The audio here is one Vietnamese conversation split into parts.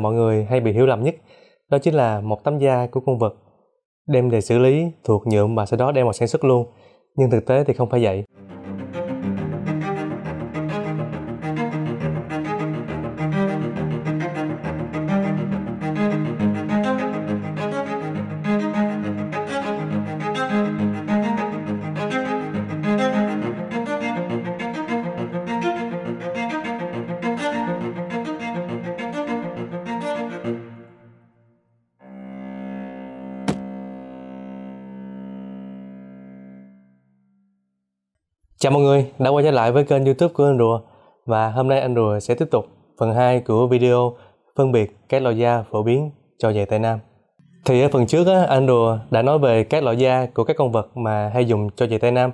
mọi người hay bị hiểu lầm nhất đó chính là một tấm da của con vật đem để xử lý thuộc nhuộm và sau đó đem vào sản xuất luôn nhưng thực tế thì không phải vậy Chào mọi người, đã quay trở lại với kênh youtube của Anh Rùa và hôm nay Anh Rùa sẽ tiếp tục phần 2 của video phân biệt các loại da phổ biến cho giày Tây Nam. Thì ở phần trước á, anh Rùa đã nói về các loại da của các con vật mà hay dùng cho giày Tây Nam.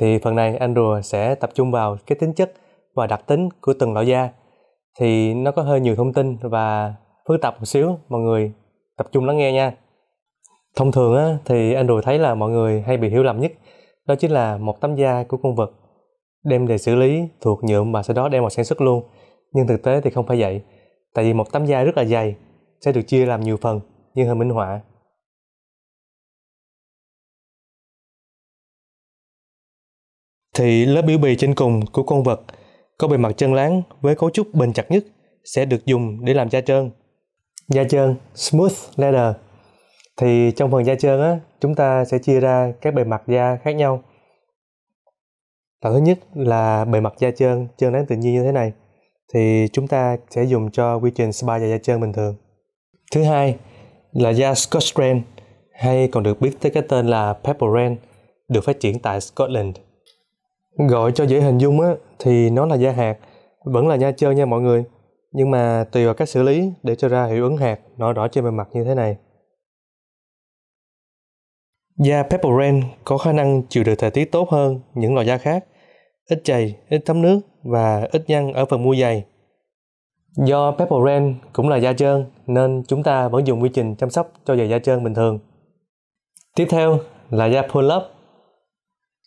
Thì phần này anh Rùa sẽ tập trung vào cái tính chất và đặc tính của từng loại da. Thì nó có hơi nhiều thông tin và phức tạp một xíu, mọi người tập trung lắng nghe nha. Thông thường á, thì anh Rùa thấy là mọi người hay bị hiểu lầm nhất đó chính là một tấm da của con vật đem để xử lý thuộc nhựa mà sau đó đem vào sản xuất luôn nhưng thực tế thì không phải vậy tại vì một tấm da rất là dày sẽ được chia làm nhiều phần như hình minh họa thì lớp biểu bì trên cùng của con vật có bề mặt chân láng với cấu trúc bền chặt nhất sẽ được dùng để làm da trơn. Da trơn, smooth leather, thì trong phần da trơn á, chúng ta sẽ chia ra các bề mặt da khác nhau. Tầng thứ nhất là bề mặt da trơn, trơn đáng tự nhiên như thế này thì chúng ta sẽ dùng cho quy trình spa và da trơn bình thường. Thứ hai là da Scotch Brand hay còn được biết tới cái tên là Pepper Brand được phát triển tại Scotland. Gọi cho dễ hình dung á, thì nó là da hạt, vẫn là da trơn nha mọi người. Nhưng mà tùy vào cách xử lý để cho ra hiệu ứng hạt nó rõ trên bề mặt như thế này. Da Pepperell có khả năng chịu được thời tiết tốt hơn những loại da khác, ít chày, ít thấm nước và ít nhăn ở phần mua giày. Do Pepperell cũng là da trơn nên chúng ta vẫn dùng quy trình chăm sóc cho giày da trơn bình thường. Tiếp theo là da Polop.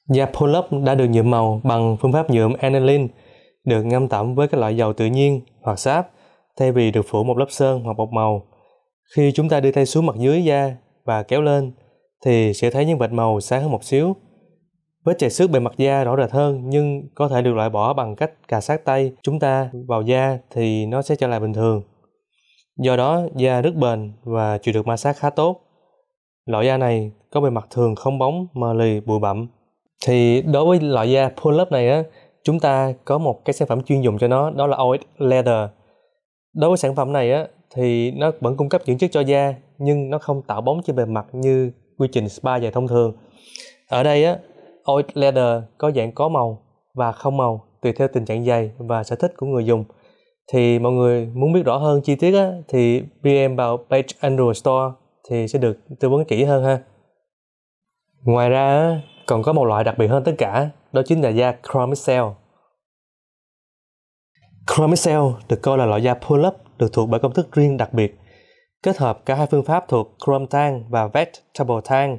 Da Polop đã được nhuộm màu bằng phương pháp nhuộm aniline được ngâm tẩm với các loại dầu tự nhiên hoặc sáp thay vì được phủ một lớp sơn hoặc bột màu. Khi chúng ta đưa tay xuống mặt dưới da và kéo lên, thì sẽ thấy những vệt màu sáng hơn một xíu. Vết chảy xước bề mặt da rõ rệt hơn nhưng có thể được loại bỏ bằng cách cà sát tay chúng ta vào da thì nó sẽ trở lại bình thường. Do đó, da rất bền và chịu được ma sát khá tốt. Loại da này có bề mặt thường không bóng, mờ lì, bụi bặm. Thì đối với loại da pull up này á, chúng ta có một cái sản phẩm chuyên dùng cho nó, đó là Oil Leather. Đối với sản phẩm này á, thì nó vẫn cung cấp dưỡng chất cho da nhưng nó không tạo bóng trên bề mặt như quy trình spa dài thông thường ở đây á oil leather có dạng có màu và không màu tùy theo tình trạng dày và sở thích của người dùng thì mọi người muốn biết rõ hơn chi tiết á, thì PM vào page Android Store thì sẽ được tư vấn kỹ hơn ha ngoài ra á, còn có một loại đặc biệt hơn tất cả đó chính là da Chromicel Chromicel được coi là loại da pull-up được thuộc bởi công thức riêng đặc biệt kết hợp cả hai phương pháp thuộc Chromtang và Vegetable Tang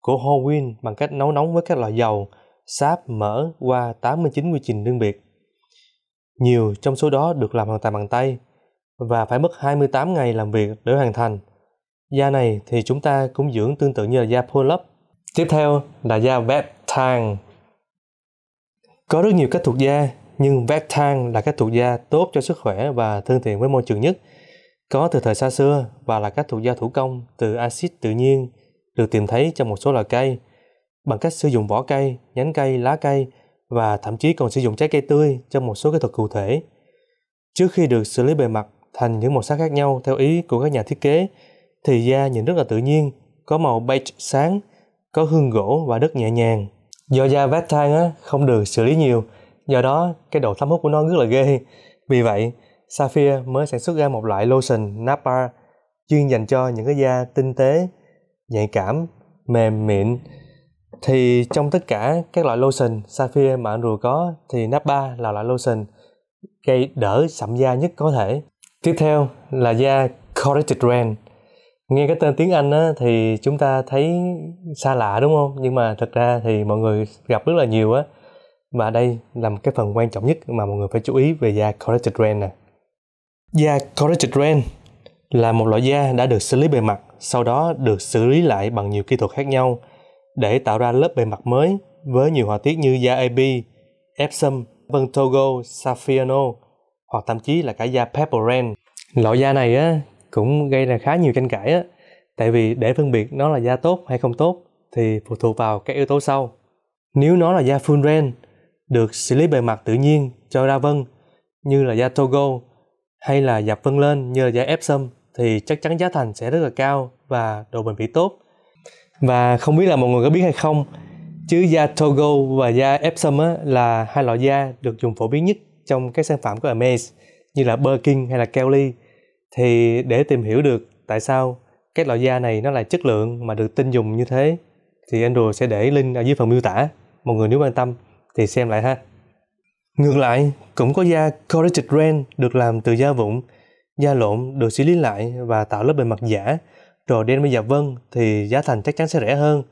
của Howin bằng cách nấu nóng với các loại dầu, sáp, mỡ qua 89 quy trình riêng biệt. Nhiều trong số đó được làm hoàn toàn bằng tay và phải mất 28 ngày làm việc để hoàn thành. Da này thì chúng ta cũng dưỡng tương tự như là da pull-up. Tiếp theo là da Vectang. Có rất nhiều cách thuộc da, nhưng Vectang là cách thuộc da tốt cho sức khỏe và thân thiện với môi trường nhất – có từ thời xa xưa và là các thuộc da thủ công từ axit tự nhiên được tìm thấy trong một số loài cây bằng cách sử dụng vỏ cây, nhánh cây, lá cây và thậm chí còn sử dụng trái cây tươi trong một số kỹ thuật cụ thể. Trước khi được xử lý bề mặt thành những màu sắc khác nhau theo ý của các nhà thiết kế, thì da nhìn rất là tự nhiên, có màu beige sáng, có hương gỗ và đất nhẹ nhàng. Do da vét thang không được xử lý nhiều, do đó cái độ thấm hút của nó rất là ghê. Vì vậy, Safia mới sản xuất ra một loại lotion Napa chuyên dành cho những cái da tinh tế, nhạy cảm, mềm mịn. Thì trong tất cả các loại lotion Safia mà anh Rùa có thì Napa là loại lotion gây đỡ sạm da nhất có thể. Tiếp theo là da Corrected Ren. Nghe cái tên tiếng Anh á, thì chúng ta thấy xa lạ đúng không? Nhưng mà thật ra thì mọi người gặp rất là nhiều á. Và đây là một cái phần quan trọng nhất mà mọi người phải chú ý về da Corrected Ren nè. Da corrected rain là một loại da đã được xử lý bề mặt, sau đó được xử lý lại bằng nhiều kỹ thuật khác nhau để tạo ra lớp bề mặt mới với nhiều họa tiết như da AB, Epsom, vân Togo, Saffiano hoặc thậm chí là cả da Purple Rain. Loại da này á, cũng gây ra khá nhiều tranh cãi á, tại vì để phân biệt nó là da tốt hay không tốt thì phụ thuộc vào các yếu tố sau. Nếu nó là da full rain, được xử lý bề mặt tự nhiên cho ra vân, như là da Togo, hay là dạp vân lên nhờ là giá Epsom thì chắc chắn giá thành sẽ rất là cao và độ bền bỉ tốt. Và không biết là mọi người có biết hay không, chứ da Togo và da Epsom á, là hai loại da được dùng phổ biến nhất trong các sản phẩm của Hermes như là Birkin hay là Kelly. Thì để tìm hiểu được tại sao các loại da này nó lại chất lượng mà được tin dùng như thế thì Andrew sẽ để link ở dưới phần miêu tả. Mọi người nếu quan tâm thì xem lại ha. Ngược lại, cũng có da corrected ren được làm từ da vụn, da lộn được xử lý lại và tạo lớp bề mặt giả, rồi đem đi dạ vân thì giá thành chắc chắn sẽ rẻ hơn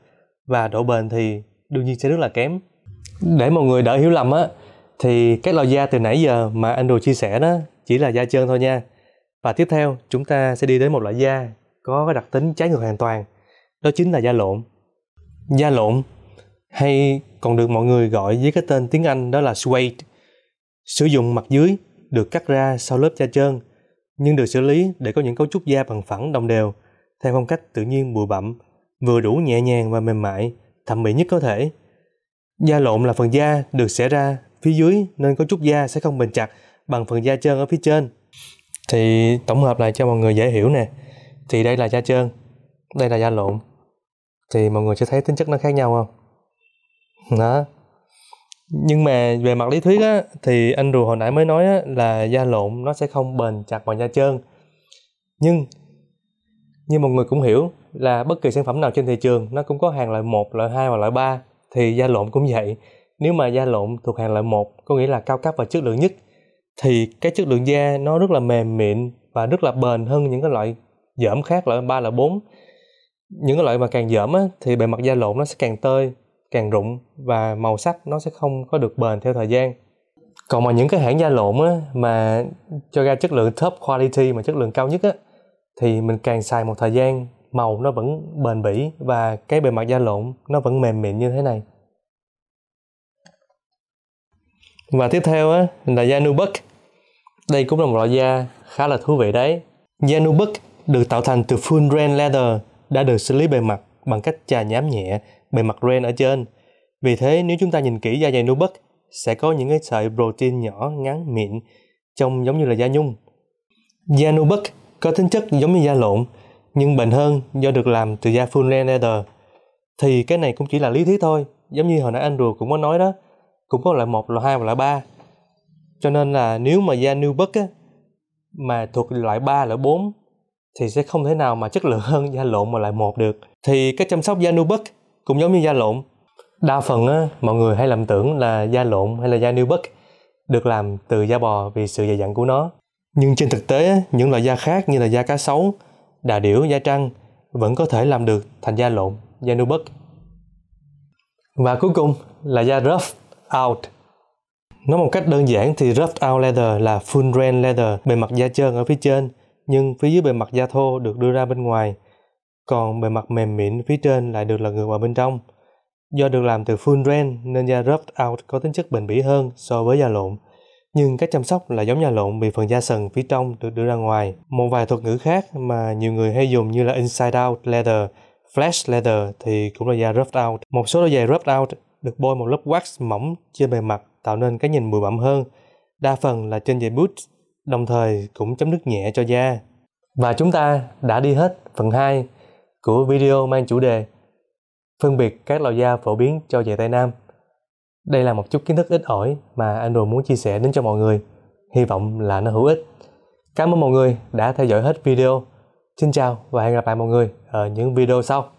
và độ bền thì đương nhiên sẽ rất là kém. Để mọi người đỡ hiểu lầm á, thì các loại da từ nãy giờ mà anh Đồ chia sẻ đó chỉ là da trơn thôi nha. Và tiếp theo chúng ta sẽ đi đến một loại da có đặc tính trái ngược hoàn toàn, đó chính là da lộn. Da lộn hay còn được mọi người gọi với cái tên tiếng Anh đó là suede Sử dụng mặt dưới được cắt ra sau lớp da trơn, nhưng được xử lý để có những cấu trúc da bằng phẳng đồng đều, theo phong cách tự nhiên bụi bặm, vừa đủ nhẹ nhàng và mềm mại, thẩm mỹ nhất có thể. Da lộn là phần da được xẻ ra phía dưới nên cấu trúc da sẽ không bền chặt bằng phần da trơn ở phía trên. Thì tổng hợp lại cho mọi người dễ hiểu nè. Thì đây là da trơn, đây là da lộn. Thì mọi người sẽ thấy tính chất nó khác nhau không? Đó, nhưng mà về mặt lý thuyết á thì anh rùa hồi nãy mới nói á, là da lộn nó sẽ không bền chặt bằng da trơn nhưng như mọi người cũng hiểu là bất kỳ sản phẩm nào trên thị trường nó cũng có hàng loại 1, loại 2 và loại 3 thì da lộn cũng vậy nếu mà da lộn thuộc hàng loại 1 có nghĩa là cao cấp và chất lượng nhất thì cái chất lượng da nó rất là mềm mịn và rất là bền hơn những cái loại dởm khác loại 3 loại 4 những cái loại mà càng dởm á, thì bề mặt da lộn nó sẽ càng tơi càng rụng và màu sắc nó sẽ không có được bền theo thời gian còn mà những cái hãng da lộn á, mà cho ra chất lượng top quality mà chất lượng cao nhất á, thì mình càng xài một thời gian màu nó vẫn bền bỉ và cái bề mặt da lộn nó vẫn mềm mịn như thế này và tiếp theo á, là da nubuck đây cũng là một loại da khá là thú vị đấy da nubuck được tạo thành từ full grain leather đã được xử lý bề mặt bằng cách chà nhám nhẹ bề mặt ren ở trên. Vì thế nếu chúng ta nhìn kỹ da dày nubuck sẽ có những cái sợi protein nhỏ ngắn mịn trông giống như là da nhung. Da nubuck có tính chất giống như da lộn nhưng bền hơn do được làm từ da full ren leather. Thì cái này cũng chỉ là lý thuyết thôi, giống như hồi nãy anh Rùa cũng có nói đó, cũng có loại một loại hai và loại ba Cho nên là nếu mà da nubuck á, mà thuộc loại 3 loại 4 thì sẽ không thể nào mà chất lượng hơn da lộn mà loại một được thì cái chăm sóc da nuôi bất cũng giống như da lộn đa phần á, mọi người hay lầm tưởng là da lộn hay là da nuôi bất được làm từ da bò vì sự dày dặn của nó nhưng trên thực tế những loại da khác như là da cá sấu đà điểu da trăng vẫn có thể làm được thành da lộn da nuôi bất và cuối cùng là da rough out Nói một cách đơn giản thì rough out leather là full grain leather bề mặt da trơn ở phía trên nhưng phía dưới bề mặt da thô được đưa ra bên ngoài, còn bề mặt mềm mịn phía trên lại được lật ngược vào bên trong. Do được làm từ full grain nên da rubbed out có tính chất bền bỉ hơn so với da lộn, nhưng cách chăm sóc là giống da lộn vì phần da sần phía trong được đưa ra ngoài. Một vài thuật ngữ khác mà nhiều người hay dùng như là inside out leather, flash leather thì cũng là da rubbed out. Một số đôi giày rubbed out được bôi một lớp wax mỏng trên bề mặt tạo nên cái nhìn bụi bặm hơn. Đa phần là trên giày boots đồng thời cũng chấm nước nhẹ cho da. Và chúng ta đã đi hết phần 2 của video mang chủ đề phân biệt các loại da phổ biến cho về tay Nam. Đây là một chút kiến thức ít ỏi mà anh Andrew muốn chia sẻ đến cho mọi người. Hy vọng là nó hữu ích. Cảm ơn mọi người đã theo dõi hết video. Xin chào và hẹn gặp lại mọi người ở những video sau.